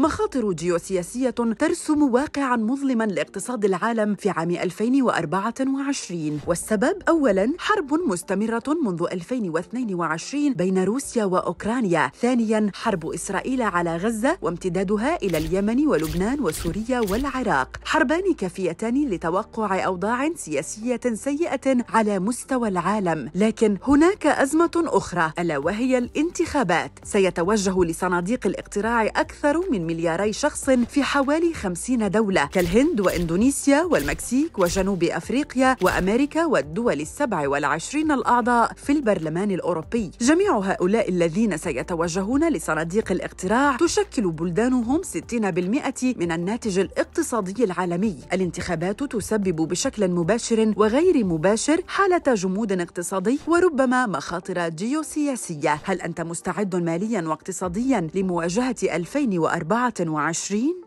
مخاطر جيوسياسية ترسم واقعا مظلما لاقتصاد العالم في عام 2024 والسبب أولا حرب مستمرة منذ 2022 بين روسيا وأوكرانيا ثانيا حرب إسرائيل على غزة وامتدادها إلى اليمن ولبنان وسوريا والعراق حربان كافيتان لتوقع أوضاع سياسية سيئة على مستوى العالم لكن هناك أزمة أخرى ألا وهي الانتخابات سيتوجه لصناديق الاقتراع أكثر من ملياري شخص في حوالي 50 دولة كالهند وإندونيسيا والمكسيك وجنوب أفريقيا وأمريكا والدول السبع والعشرين الأعضاء في البرلمان الأوروبي جميع هؤلاء الذين سيتوجهون لصناديق الاقتراع تشكل بلدانهم 60% من الناتج الاقتصادي العالمي الانتخابات تسبب بشكل مباشر وغير مباشر حالة جمود اقتصادي وربما مخاطر جيوسياسية هل أنت مستعد ماليا واقتصاديا لمواجهة 2024 24